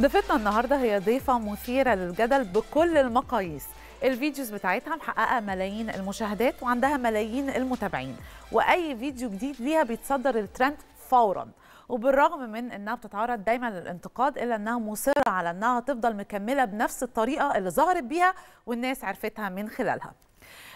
ضيفتنا النهارده هي ضيفه مثيره للجدل بكل المقاييس الفيديوز بتاعتها محققه ملايين المشاهدات وعندها ملايين المتابعين واي فيديو جديد ليها بيتصدر الترند فورا وبالرغم من انها بتتعرض دايما للانتقاد الا انها مصره على انها تفضل مكمله بنفس الطريقه اللي ظهرت بيها والناس عرفتها من خلالها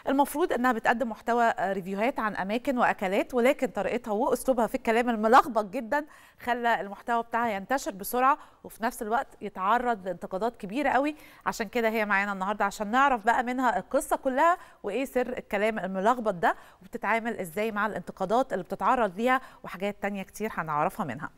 المفروض انها بتقدم محتوى آه، ريفيوهات عن اماكن واكلات ولكن طريقتها واسلوبها في الكلام الملخبط جدا خلى المحتوى بتاعها ينتشر بسرعه وفي نفس الوقت يتعرض لانتقادات كبيره قوي عشان كده هي معانا النهارده عشان نعرف بقى منها القصه كلها وايه سر الكلام الملخبط ده وبتتعامل ازاي مع الانتقادات اللي بتتعرض ليها وحاجات تانية كتير هنعرفها منها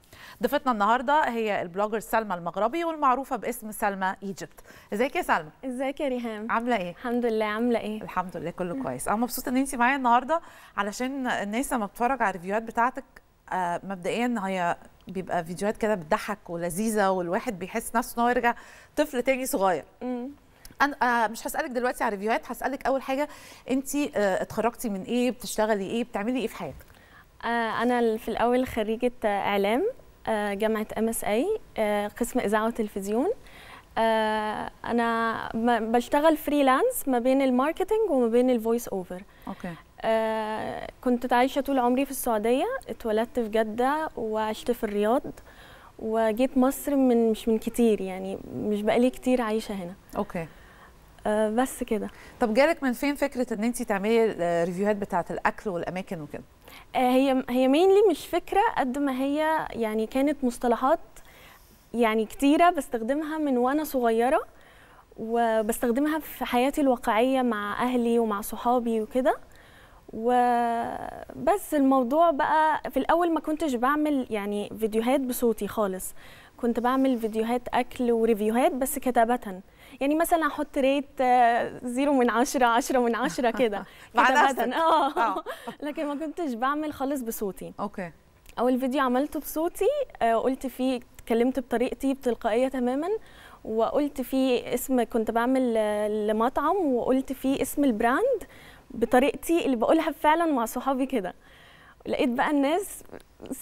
ضيفتنا النهارده هي البلوجر سلمى المغربي والمعروفه باسم سلمى ايجيبت ازيك يا سلمى ازيك يا ريهام عامله ايه الحمد لله عامله ايه الحمد لله كله كويس انا مبسوطه ان انت معايا النهارده علشان الناس لما بتتفرج على الريفيوهات بتاعتك آه، مبدئيا هي بيبقى فيديوهات كده بتضحك ولذيذه والواحد بيحس نفسه ان هو يرجع طفل تاني صغير انا آه، مش هسالك دلوقتي على ريفيوهات هسالك اول حاجه انت آه، اتخرجتي من ايه بتشتغلي ايه بتعملي ايه في حياتك انا في الاول خريجه اعلام جامعه ام اس اي قسم اذاعه وتلفزيون آه، انا بشتغل فريلانس ما بين الماركتنج وما بين الفويس اوفر اوكي آه، كنت عايشه طول عمري في السعوديه اتولدت في جده وعشت في الرياض وجيت مصر من مش من كتير يعني مش بقالي كتير عايشه هنا اوكي آه، بس كده طب جالك من فين فكره ان انت تعملي الريفيوهات بتاعه الاكل والاماكن وكده هي هي مينلي مش فكره قد ما هي يعني كانت مصطلحات يعني كتيرة بستخدمها من وأنا صغيرة وبستخدمها في حياتي الواقعية مع أهلي ومع صحابي وكده وبس الموضوع بقى في الأول ما كنتش بعمل يعني فيديوهات بصوتي خالص كنت بعمل فيديوهات أكل وريفيوهات بس كتابة يعني مثلا احط ريت آه، زيرو من عشرة عشرة من عشرة كده كتابة اه, آه. لكن ما كنتش بعمل خالص بصوتي اوكي اول فيديو عملته بصوتي آه، قلت فيه اتكلمت بطريقتي بتلقائيه تماما وقلت فيه اسم كنت بعمل آه، لمطعم وقلت فيه اسم البراند بطريقتي اللي بقولها فعلا مع صحابي كده لقيت بقى الناس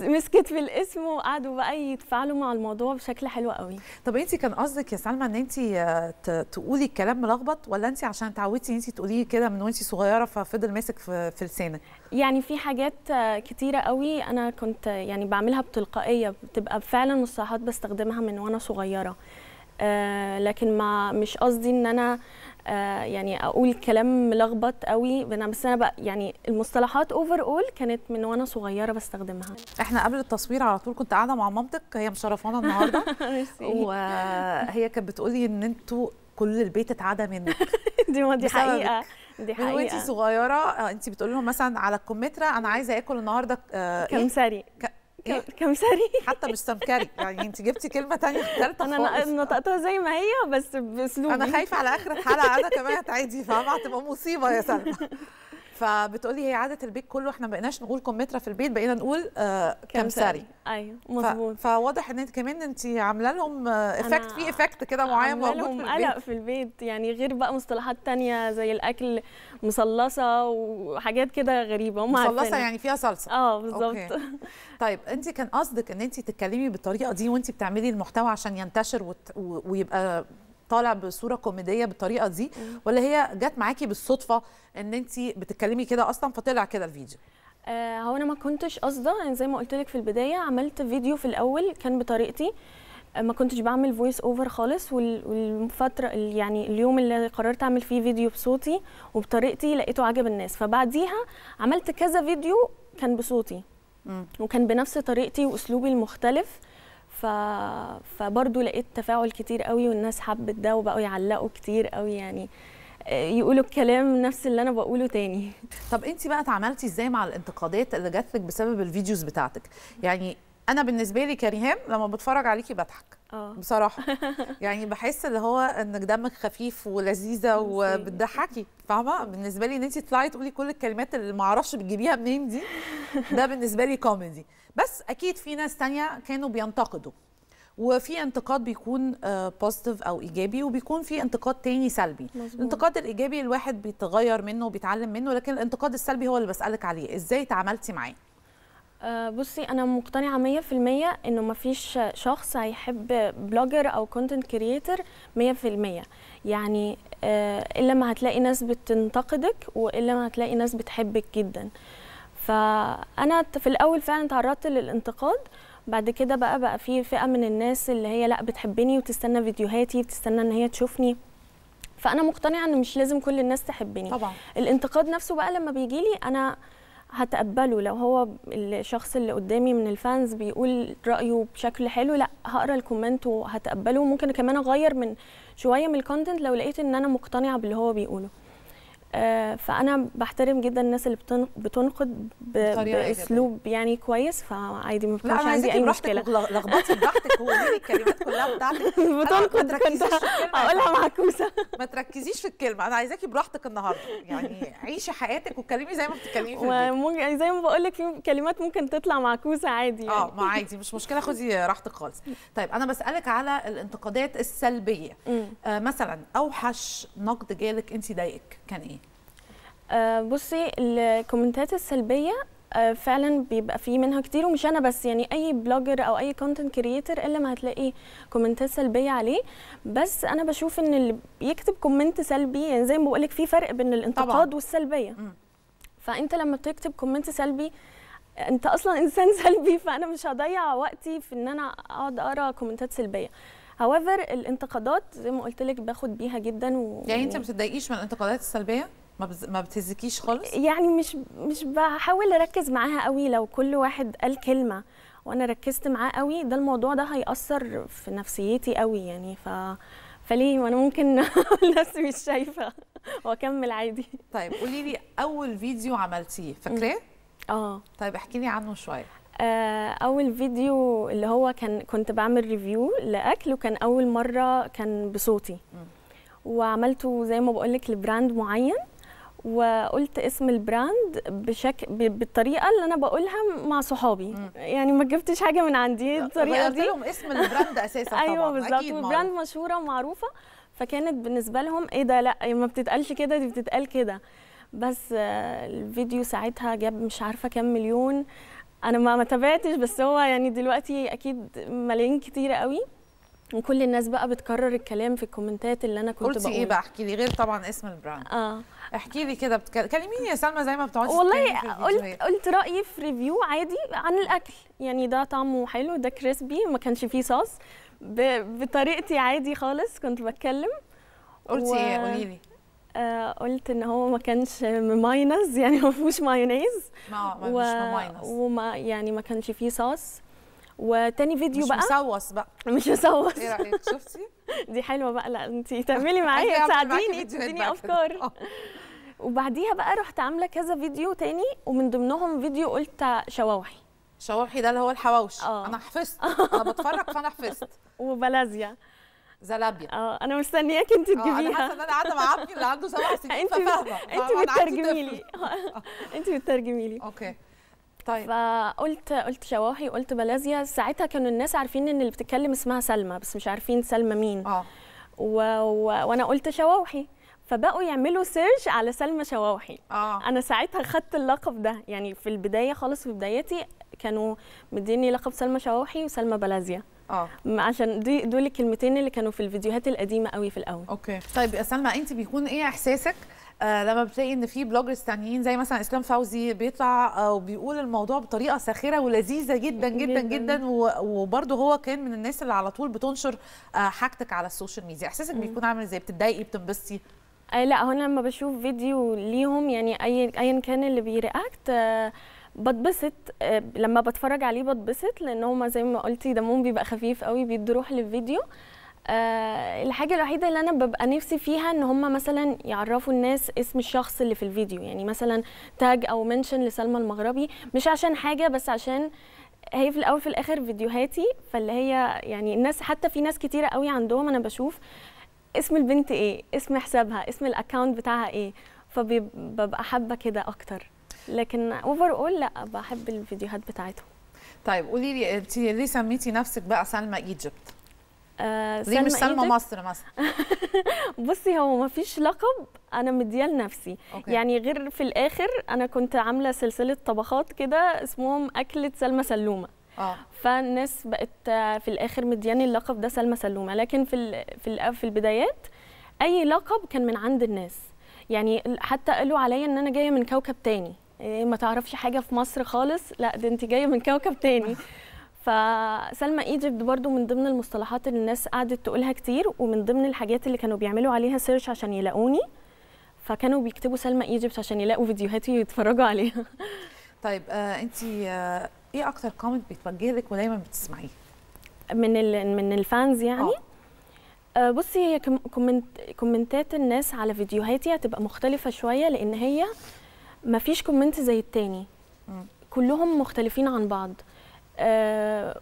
مسكت في الاسم وقعدوا بقى يتفاعلوا مع الموضوع بشكل حلو قوي طب انت كان قصدك يا سلمى ان انت آه، تقولي الكلام ملخبط ولا انت عشان اتعودتي ان انت تقوليه كده من وانت صغيره ففضل ماسك في, لسانك يعني في حاجات آه، كتيره قوي انا كنت يعني بعملها بتلقائيه بتبقى فعلا مصطلحات بستخدمها من وانا صغيره آه، لكن ما مش قصدي ان انا آه، يعني اقول كلام ملخبط قوي بس انا بقى يعني المصطلحات اوفر اول كانت من وانا صغيره بستخدمها احنا قبل التصوير على طول كنت قاعده مع مامتك هي مشرفانا النهارده وهي كانت بتقول لي ان انتوا كل البيت اتعدى منك دي دي حقيقه دي حقيقه وانت صغيره آه، انت بتقولي لهم مثلا على الكمثرى انا عايزه اكل النهارده آه، كمثري إيه؟ كمثري إيه؟ حتى مش سمكري يعني انت جبتي كلمه تانية ثالثه انا نطقتها زي ما هي بس باسلوبي انا خايفه على اخر الحلقه انا كمان هتعدي فاهمه هتبقى مصيبه يا سلمى فبتقولي هي عاده البيت كله احنا ما بقيناش نقول كمثرى في البيت بقينا نقول آه ساري ايوه مظبوط فواضح ان انت كمان انت عامله لهم افكت آه، في افكت كده معين موجود في البيت قلق في البيت يعني غير بقى مصطلحات تانية زي الاكل مصلصه وحاجات كده غريبه هم مصلصه يعني فيها صلصه اه بالظبط طيب انت كان قصدك ان انت تتكلمي بالطريقه دي وانت بتعملي المحتوى عشان ينتشر وت... و... ويبقى طالع بصوره كوميديه بالطريقه دي ولا هي جت معاكي بالصدفه ان انت بتتكلمي كده اصلا فطلع كده الفيديو آه، هو انا ما كنتش قصده يعني زي ما قلت لك في البدايه عملت فيديو في الاول كان بطريقتي آه، ما كنتش بعمل فويس اوفر خالص والفتره يعني اليوم اللي قررت اعمل فيه فيديو بصوتي وبطريقتي لقيته عجب الناس فبعديها عملت كذا فيديو كان بصوتي وكان بنفس طريقتي واسلوبي المختلف فبرضه لقيت تفاعل كتير قوي والناس حبت ده وبقوا يعلقوا كتير قوي يعني آه، يقولوا الكلام نفس اللي انا بقوله تاني طب انت بقى اتعاملتي ازاي مع الانتقادات اللي جات لك بسبب الفيديوز بتاعتك يعني انا بالنسبه لي كريهام لما بتفرج عليكي بضحك اه. بصراحه يعني بحس اللي هو انك دمك خفيف ولذيذه وبتضحكي فاهمه بالنسبه لي ان انت تطلعي تقولي كل الكلمات اللي ما اعرفش بتجيبيها منين دي ده بالنسبه لي كوميدي بس اكيد في ناس تانية كانوا بينتقدوا وفي انتقاد بيكون بوزيتيف آه، او ايجابي وبيكون في انتقاد تاني سلبي مزبوط. الانتقاد الايجابي الواحد بيتغير منه وبيتعلم منه لكن الانتقاد السلبي هو اللي بسالك عليه ازاي تعاملتي معاه آه، بصي انا مقتنعه 100% انه مفيش شخص هيحب بلوجر او كونتنت كرييتر 100% يعني آه، الا ما هتلاقي ناس بتنتقدك والا ما هتلاقي ناس بتحبك جدا فانا في الاول فعلا تعرضت للانتقاد بعد كده بقى بقى في فئه من الناس اللي هي لا بتحبني وتستنى فيديوهاتي وتستنى ان هي تشوفني فانا مقتنعه ان مش لازم كل الناس تحبني طبعا الانتقاد نفسه بقى لما بيجي لي انا هتقبله لو هو الشخص اللي قدامي من الفانز بيقول رايه بشكل حلو لا هقرا الكومنت وهتقبله ممكن كمان اغير من شويه من الكونتنت لو لقيت ان انا مقتنعه باللي هو بيقوله آه، فانا بحترم جدا الناس اللي بتنقد باسلوب يعني كويس فعادي ما بكونش عندي اي مشكله لخبطي براحتك دي الكلمات كلها بتاعتك بتنقد كنت هقولها معكوسه ما تركزيش في الكلمه انا عايزاكي براحتك النهارده يعني عيشي حياتك واتكلمي زي ما بتتكلمي في البيت يعني زي ما بقول لك في كلمات ممكن تطلع معكوسه عادي آه، يعني. اه ما عادي مش مشكله خدي راحتك خالص طيب انا بسالك على الانتقادات السلبيه آه مثلا اوحش نقد جالك انت ضايقك كان ايه آه، بصي الكومنتات السلبيه آه، فعلا بيبقى في منها كتير ومش انا بس يعني اي بلوجر او اي كونتنت كريتور الا ما هتلاقي كومنتات سلبيه عليه بس انا بشوف ان اللي بيكتب كومنت سلبي يعني زي ما بقولك في فرق بين الانتقاد طبعا. والسلبيه فانت لما بتكتب كومنت سلبي انت اصلا انسان سلبي فانا مش هضيع وقتي في ان انا اقعد اقرا كومنتات سلبيه هاويفر الانتقادات زي ما قلت لك باخد بيها جدا و... يعني انت ما بتضايقيش من الانتقادات السلبيه ما بتهزكيش خالص يعني مش مش بحاول اركز معاها قوي لو كل واحد قال كلمه وانا ركزت معاه قوي ده الموضوع ده هيأثر في نفسيتي قوي يعني ف فليه وانا ممكن الناس مش شايفه واكمل عادي طيب قولي لي اول فيديو عملتيه فاكراه اه طيب احكي لي عنه شويه آه، اول فيديو اللي هو كان كنت بعمل ريفيو لاكل وكان اول مره كان بصوتي وعملته زي ما بقول لك لبراند معين وقلت اسم البراند بشكل بالطريقه اللي انا بقولها مع صحابي يعني ما جبتش حاجه من عندي الطريقه دي لهم اسم البراند اساسا ايوه بالظبط وبراند مشهوره ومعروفه فكانت بالنسبه لهم ايه ده لا ما بتتقالش كده دي بتتقال كده بس الفيديو ساعتها جاب مش عارفه كام مليون انا ما تابعتش بس هو يعني دلوقتي اكيد ملايين كتيره قوي وكل الناس بقى بتكرر الكلام في الكومنتات اللي انا كنت قلتي بقول. ايه بقى احكي لي غير طبعا اسم البراند اه احكي لي كده بتك... كلميني يا سلمى زي ما بتقعدي والله قلت قلت رايي في ريفيو عادي عن الاكل يعني ده طعمه حلو ده كريسبي ما كانش فيه صوص ب... بطريقتي عادي خالص كنت بتكلم قلتي و... ايه قولي لي آه قلت ان هو ما كانش ماينز يعني ما فيهوش مايونيز ما و... مش ماينز وما يعني ما كانش فيه صوص وتاني فيديو مش بقى مش مسوس بقى مش مسوس ايه رايك شفتي دي حلوه بقى لا انت تعملي معايا تساعديني تديني افكار وبعديها بقى رحت عامله كذا فيديو تاني ومن ضمنهم فيديو قلت شواوحي شواوحي ده اللي هو الحواوشي أوه. انا حفظت انا بتفرج فانا حفظت وبلازيا زلابيا اه انا مستنياك انت آه، تجيبيها انا حاسه ان انا قاعده مع عبدي اللي عنده سبع سنين انت بتترجمي لي انت بتترجمي لي اوكي طيب فقلت قلت شواهي قلت بلازيا ساعتها كانوا الناس عارفين ان اللي بتتكلم اسمها سلمى بس مش عارفين سلمى مين اه و... و... وانا قلت شواوحي فبقوا يعملوا سيرش على سلمى شواوحي آه. انا ساعتها خدت اللقب ده يعني في البدايه خالص في بدايتي كانوا مديني لقب سلمى شواوحي وسلمى بلازيا اه عشان دي دول الكلمتين اللي كانوا في الفيديوهات القديمه قوي في الاول اوكي طيب يا سلمى انت بيكون ايه احساسك آه، لما بتلاقي ان في بلوجرز تانيين زي مثلا اسلام فوزي بيطلع آه، وبيقول الموضوع بطريقه ساخره ولذيذه جدا جدا جدا وبرده هو كان من الناس اللي على طول بتنشر آه، حاجتك على السوشيال ميديا احساسك بيكون عامل ازاي بتتضايقي إيه؟ بتنبسطي لا هو انا لما بشوف فيديو ليهم يعني اي ايا كان اللي بيرياكت بتبسط لما بتفرج عليه بتبسط لان هما زي ما قلتي دمهم بيبقى خفيف قوي بيدوا روح للفيديو آه أه الحاجة الوحيدة اللي أنا ببقى نفسي فيها إن هم مثلا يعرفوا الناس اسم الشخص اللي في الفيديو يعني مثلا تاج أو منشن لسلمى المغربي مش عشان حاجة بس عشان هي في الأول في الآخر فيديوهاتي فاللي هي يعني الناس حتى في ناس كتيرة قوي عندهم أنا بشوف اسم البنت إيه اسم حسابها اسم الأكاونت بتاعها إيه فببقى حابة كده أكتر لكن أوفر أول لأ بحب الفيديوهات بتاعتهم طيب قولي لي انت ليه سميتي نفسك بقى سلمى ايجيبت؟ آه دي مش سلمى مصر مثلا بصي هو ما فيش لقب انا مديه لنفسي أوكي. يعني غير في الاخر انا كنت عامله سلسله طبخات كده اسمهم اكله سلمى سلومه آه. فالناس بقت في الاخر مدياني اللقب ده سلمى سلومه لكن في في في البدايات اي لقب كان من عند الناس يعني حتى قالوا عليا ان انا جايه من كوكب تاني إيه، ما تعرفش حاجه في مصر خالص لا ده انت جايه من كوكب تاني فسلمى ايجيبت برضو من ضمن المصطلحات اللي الناس قعدت تقولها كتير ومن ضمن الحاجات اللي كانوا بيعملوا عليها سيرش عشان يلاقوني فكانوا بيكتبوا سلمى ايجيبت عشان يلاقوا فيديوهاتي ويتفرجوا عليها طيب آه انت آه ايه اكتر كومنت بيتوجه لك ودايما بتسمعيه من ال من الفانز يعني أوه. آه بصي هي كومنت كومنتات الناس على فيديوهاتي هتبقى مختلفه شويه لان هي ما فيش كومنت زي التاني م. كلهم مختلفين عن بعض آه،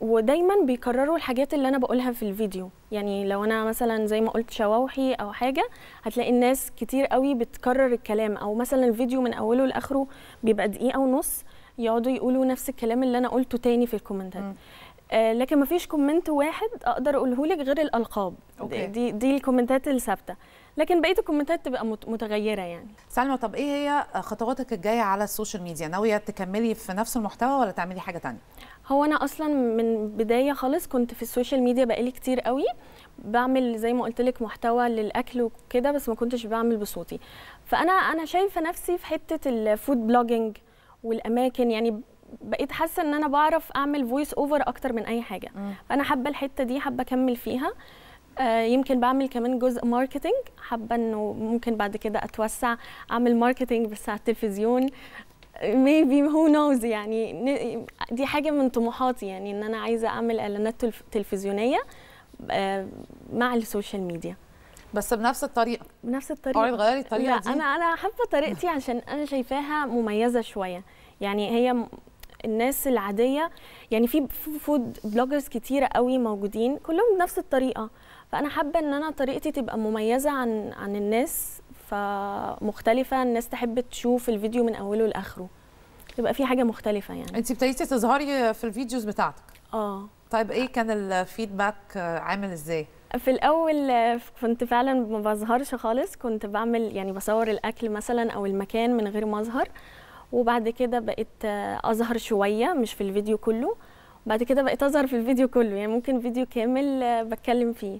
ودايما بيكرروا الحاجات اللي انا بقولها في الفيديو يعني لو انا مثلا زي ما قلت شواوحي او حاجه هتلاقي الناس كتير قوي بتكرر الكلام او مثلا الفيديو من اوله لاخره بيبقى دقيقه ونص يقعدوا يقولوا نفس الكلام اللي انا قلته تاني في الكومنتات آه لكن مفيش كومنت واحد اقدر اقوله لك غير الالقاب أوكي. دي دي الكومنتات الثابته لكن بقيه الكومنتات تبقى متغيره يعني سلمى طب ايه هي خطواتك الجايه على السوشيال ميديا ناويه تكملي في نفس المحتوى ولا تعملي حاجه تانية هو انا اصلا من بدايه خالص كنت في السوشيال ميديا بقالي كتير قوي بعمل زي ما قلت لك محتوى للاكل وكده بس ما كنتش بعمل بصوتي فانا انا شايفه نفسي في حته الفود بلوجينج والاماكن يعني بقيت حاسه ان انا بعرف اعمل فويس اوفر اكتر من اي حاجه م. فانا حابه الحته دي حابه اكمل فيها آه، يمكن بعمل كمان جزء ماركتينج حابه انه ممكن بعد كده اتوسع اعمل ماركتينج بس على التلفزيون ميبي هو نوز يعني دي حاجه من طموحاتي يعني ان انا عايزه اعمل اعلانات تلفزيونيه آه، مع السوشيال ميديا بس بنفس الطريقه بنفس الطريقه اوعي تغيري الطريقه لا دي انا انا حابه طريقتي عشان انا شايفاها مميزه شويه يعني هي الناس العاديه يعني في فود بلوجرز كتيره قوي موجودين كلهم بنفس الطريقه فانا حابه ان انا طريقتي تبقى مميزه عن عن الناس فمختلفه الناس تحب تشوف الفيديو من اوله لاخره يبقى في حاجه مختلفه يعني انت ابتديتي تظهري في الفيديوز بتاعتك اه طيب ايه كان الفيدباك عامل ازاي في الاول كنت فعلا ما بظهرش خالص كنت بعمل يعني بصور الاكل مثلا او المكان من غير ما اظهر وبعد كده بقيت اظهر شويه مش في الفيديو كله بعد كده بقيت اظهر في الفيديو كله يعني ممكن فيديو كامل بتكلم فيه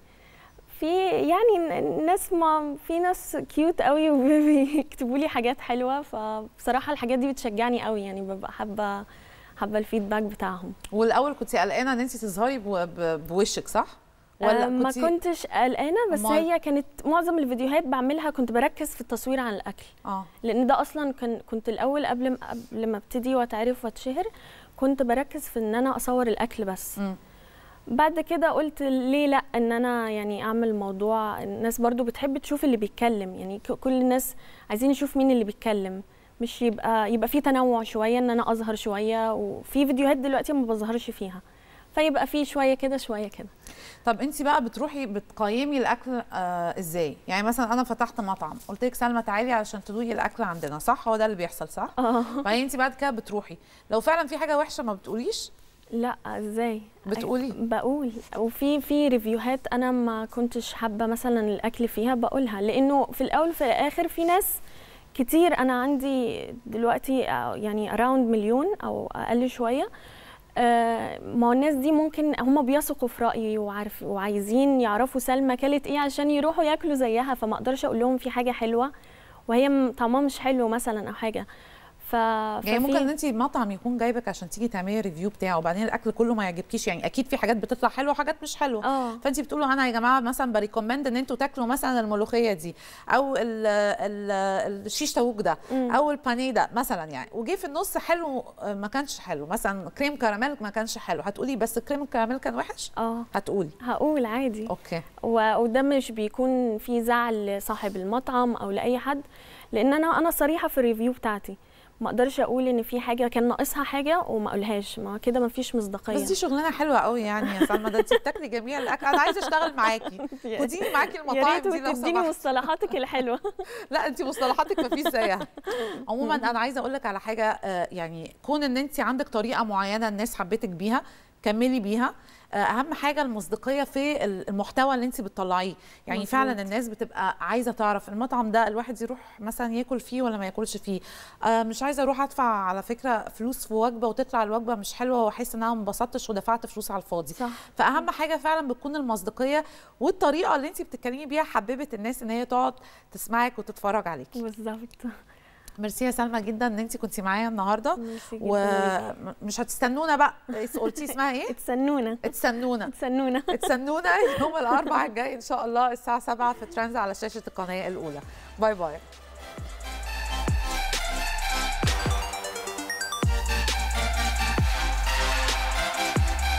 في يعني ناس ما في ناس كيوت قوي وبيكتبوا لي حاجات حلوه فبصراحه الحاجات دي بتشجعني قوي يعني ببقى حابه حابه الفيدباك بتاعهم والاول كنت قلقانه ان انت تظهري بوشك صح ولا أه، ما كنتش قلقانه بس هي كانت معظم الفيديوهات بعملها كنت بركز في التصوير عن الاكل آه. لان ده اصلا كان كنت الاول قبل قبل ما ابتدي واتعرف واتشهر كنت بركز في ان انا اصور الاكل بس م. بعد كده قلت ليه لا ان انا يعني اعمل موضوع الناس برضو بتحب تشوف اللي بيتكلم يعني كل الناس عايزين يشوف مين اللي بيتكلم مش يبقى يبقى في تنوع شويه ان انا اظهر شويه وفي فيديوهات دلوقتي ما بظهرش فيها فيبقى في شويه كده شويه كده طب انت بقى بتروحي بتقيمي الاكل آه ازاي يعني مثلا انا فتحت مطعم قلت لك سلمى تعالي علشان تدوقي الاكل عندنا صح هو ده اللي بيحصل صح اه فانت بعد كده بتروحي لو فعلا في حاجه وحشه ما بتقوليش لا ازاي بتقولي بقول وفي في ريفيوهات انا ما كنتش حابه مثلا الاكل فيها بقولها لانه في الاول وفي الاخر في ناس كتير انا عندي دلوقتي آه، يعني اراوند مليون او اقل شويه آه، ما هو الناس دي ممكن هم بيثقوا في رايي وعارف وعايزين يعرفوا سلمى كلت ايه عشان يروحوا ياكلوا زيها فما اقدرش اقول لهم في حاجه حلوه وهي طعمها مش حلو مثلا او حاجه ف... يعني ممكن انت مطعم يكون جايبك عشان تيجي تعملي ريفيو بتاعه وبعدين الاكل كله ما يعجبكيش يعني اكيد في حاجات بتطلع حلوه وحاجات مش حلوه أوه. فانت بتقولوا انا يا جماعه مثلا بريكومند ان انتوا تاكلوا مثلا الملوخيه دي او الشيش تاوك ده او البانيه ده مثلا يعني وجي في النص حلو ما كانش حلو مثلا كريم كراميل ما كانش حلو هتقولي بس كريم الكراميل كان وحش اه هتقولي هقول عادي اوكي وده مش بيكون في زعل لصاحب المطعم او لاي حد لان انا انا صريحه في الريفيو بتاعتي ما اقدرش اقول ان في حاجه كان ناقصها حاجه وما اقولهاش ما كده ما فيش مصداقيه بس دي شغلانه حلوه قوي يعني يا سلمى ده انت بتاكلي جميع الاكل انا عايزه اشتغل معاكي خديني معاكي المطاعم دي لو تديني مصطلحاتك الحلوه لا انت مصطلحاتك ما فيش زيها عموما انا عايزه اقول لك على حاجه آه، يعني كون ان انت عندك طريقه معينه الناس حبتك بيها كملي بيها اهم حاجه المصداقيه في المحتوى اللي انت بتطلعيه يعني مزبوط. فعلا الناس بتبقى عايزه تعرف المطعم ده الواحد يروح مثلا ياكل فيه ولا ما ياكلش فيه آه مش عايزه اروح ادفع على فكره فلوس في وجبه وتطلع الوجبه مش حلوه واحس ان انا ما انبسطتش ودفعت فلوس على الفاضي صح. فاهم حاجه فعلا بتكون المصداقيه والطريقه اللي انت بتتكلمي بيها حببت الناس ان هي تقعد تسمعك وتتفرج عليكي بالظبط ميرسي يا سلمى جدا ان انت كنتي معايا النهارده ومش هتستنونا بقى قلتي اسمها ايه؟ اتسنونا اتسنونا اتسنونا اتسنونا يوم الاربعاء الجاي ان شاء الله الساعه 7 في ترانز على شاشه القناه الاولى باي باي